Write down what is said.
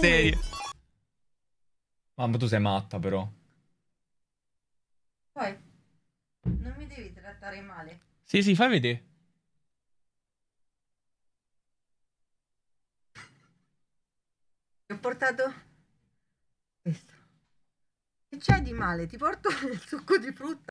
Serio? Mamma, tu sei matta, però. Poi, non mi devi trattare male. Sì, sì, fai vedere. Ti ho portato questo. Che c'è di male? Ti porto il succo di frutta.